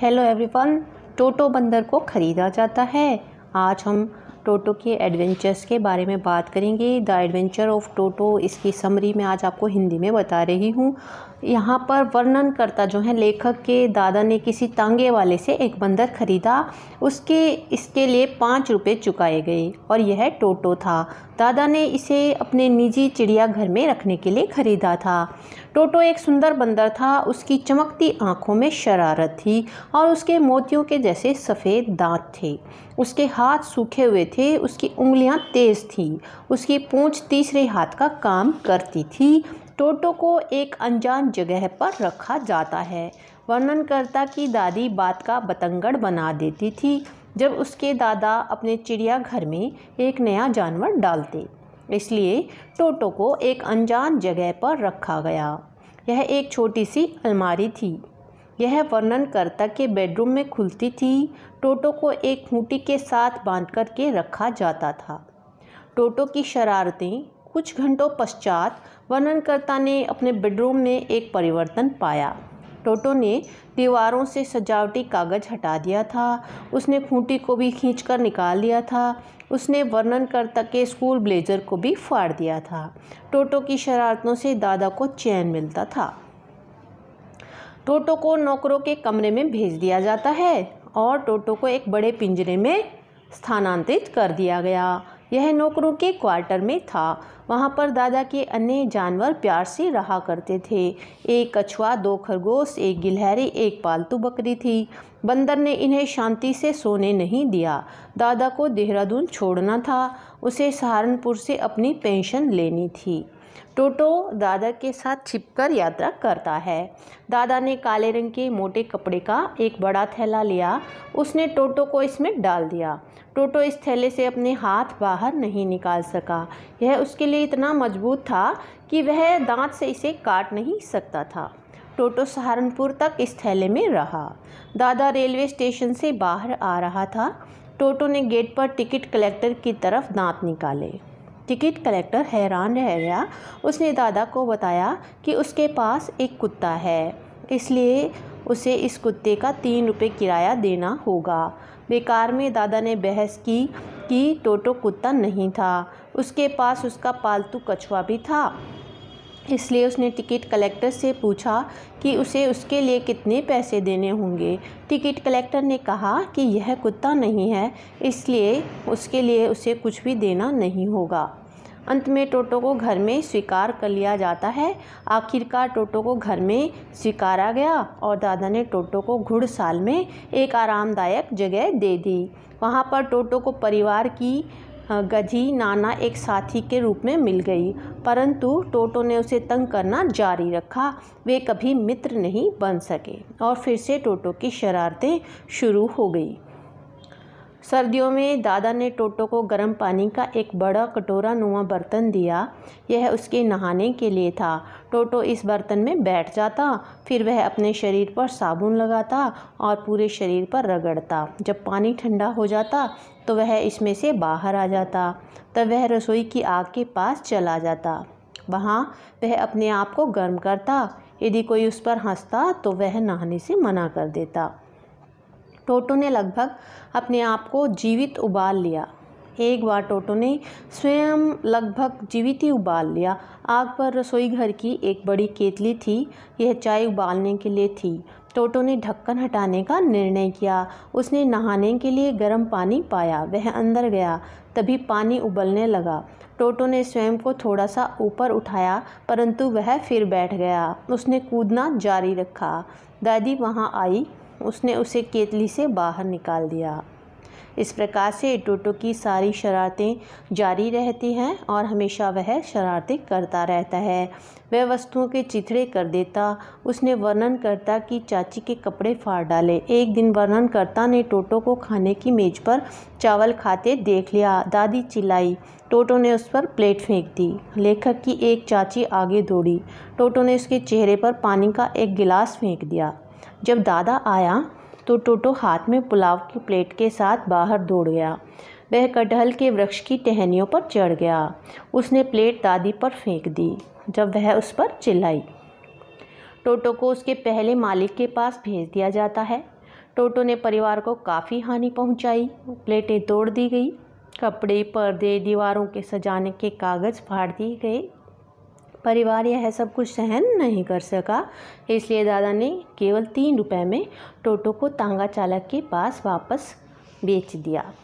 hello everyone टोटो बंदर को ख़रीदा जाता है आज हम टोटो के एडवेंचर्स के बारे में बात करेंगे द एडवेंचर ऑफ टोटो इसकी समरी में आज आपको हिंदी में बता रही हूँ यहाँ पर वर्णन करता जो है लेखक के दादा ने किसी तांगे वाले से एक बंदर खरीदा उसके इसके लिए पाँच रुपये चुकाए गए और यह टोटो था दादा ने इसे अपने निजी चिड़ियाघर में रखने के लिए ख़रीदा था टोटो एक सुंदर बंदर था उसकी चमकती आंखों में शरारत थी और उसके मोतियों के जैसे सफ़ेद दांत थे उसके हाथ सूखे हुए थे उसकी उंगलियां तेज़ थीं उसकी पूंछ तीसरे हाथ का काम करती थी टोटो को एक अनजान जगह पर रखा जाता है वर्णनकर्ता की दादी बात का बतंगड़ बना देती थी जब उसके दादा अपने चिड़ियाघर में एक नया जानवर डालते इसलिए टोटो को एक अनजान जगह पर रखा गया यह एक छोटी सी अलमारी थी यह वर्णन के बेडरूम में खुलती थी टोटो को एक खूंटी के साथ बांध कर के रखा जाता था टोटो की शरारतें कुछ घंटों पश्चात वर्णनकर्ता ने अपने बेडरूम में एक परिवर्तन पाया टोटो ने दीवारों से सजावटी कागज़ हटा दिया था उसने खूंटी को भी खींचकर निकाल दिया था उसने वर्णन कर के स्कूल ब्लेजर को भी फाड़ दिया था टोटो की शरारतों से दादा को चैन मिलता था टोटो को नौकरों के कमरे में भेज दिया जाता है और टोटो को एक बड़े पिंजरे में स्थानांतरित कर दिया गया यह नौकरों के क्वार्टर में था वहाँ पर दादा के अन्य जानवर प्यार से रहा करते थे एक कछुआ दो खरगोश एक गिलहरी एक पालतू बकरी थी बंदर ने इन्हें शांति से सोने नहीं दिया दादा को देहरादून छोड़ना था उसे सहारनपुर से अपनी पेंशन लेनी थी टोटो दादा के साथ छिपकर यात्रा करता है दादा ने काले रंग के मोटे कपड़े का एक बड़ा थैला लिया उसने टोटो को इसमें डाल दिया टोटो इस थैले से अपने हाथ बाहर नहीं निकाल सका यह उसके लिए इतना मजबूत था कि वह दांत से इसे काट नहीं सकता था टोटो सहारनपुर तक इस थैले में रहा दादा रेलवे स्टेशन से बाहर आ रहा था टोटो ने गेट पर टिकट कलेक्टर की तरफ दांत निकाले टिकट कलेक्टर हैरान रह गया उसने दादा को बताया कि उसके पास एक कुत्ता है इसलिए उसे इस कुत्ते का तीन रुपये किराया देना होगा बेकार में दादा ने बहस की कि टोटो कुत्ता नहीं था उसके पास उसका पालतू कछुआ भी था इसलिए उसने टिकट कलेक्टर से पूछा कि उसे उसके लिए कितने पैसे देने होंगे टिकट कलेक्टर ने कहा कि यह कुत्ता नहीं है इसलिए उसके लिए उसे कुछ भी देना नहीं होगा अंत में टोटो को घर में स्वीकार कर लिया जाता है आखिरकार टोटो को घर में स्वीकारा गया और दादा ने टोटो को घुड़साल में एक आरामदायक जगह दे दी वहाँ पर टोटो को परिवार की गधी नाना एक साथी के रूप में मिल गई परंतु टोटो ने उसे तंग करना जारी रखा वे कभी मित्र नहीं बन सके और फिर से टोटो की शरारतें शुरू हो गई सर्दियों में दादा ने टोटो को गर्म पानी का एक बड़ा कटोरा नुआ बर्तन दिया यह उसके नहाने के लिए था टोटो इस बर्तन में बैठ जाता फिर वह अपने शरीर पर साबुन लगाता और पूरे शरीर पर रगड़ता जब पानी ठंडा हो जाता तो वह इसमें से बाहर आ जाता तब वह रसोई की आग के पास चला जाता वहाँ वह अपने आप को गर्म करता यदि कोई उस पर हंसता तो वह नहाने से मना कर देता टोटो ने लगभग अपने आप को जीवित उबाल लिया एक बार टोटो ने स्वयं लगभग जीवित ही उबाल लिया आग पर रसोई घर की एक बड़ी केतली थी यह चाय उबालने के लिए थी टोटो ने ढक्कन हटाने का निर्णय किया उसने नहाने के लिए गर्म पानी पाया वह अंदर गया तभी पानी उबलने लगा टोटो ने स्वयं को थोड़ा सा ऊपर उठाया परंतु वह फिर बैठ गया उसने कूदना जारी रखा दादी वहाँ आई उसने उसे केतली से बाहर निकाल दिया इस प्रकार से टोटो की सारी शरारतें जारी रहती हैं और हमेशा वह शरारतें करता रहता है वह वस्तुओं के चिथड़े कर देता उसने वर्णन करता कि चाची के कपड़े फाड़ डाले एक दिन वर्णन करता ने टोटो को खाने की मेज़ पर चावल खाते देख लिया दादी चिल्लाई टोटो ने उस पर प्लेट फेंक दी लेखक की एक चाची आगे दौड़ी टोटो ने उसके चेहरे पर पानी का एक गिलास फेंक दिया जब दादा आया तो टोटो हाथ में पुलाव की प्लेट के साथ बाहर दौड़ गया वह कटहल के वृक्ष की टहनियों पर चढ़ गया उसने प्लेट दादी पर फेंक दी जब वह उस पर चिल्लाई टोटो को उसके पहले मालिक के पास भेज दिया जाता है टोटो ने परिवार को काफ़ी हानि पहुंचाई, प्लेटें तोड़ दी गई कपड़े पर्दे दीवारों के सजाने के कागज़ फाड़ दिए गए परिवार यह सब कुछ सहन नहीं कर सका इसलिए दादा ने केवल तीन रुपए में टोटो को तांगा चालक के पास वापस बेच दिया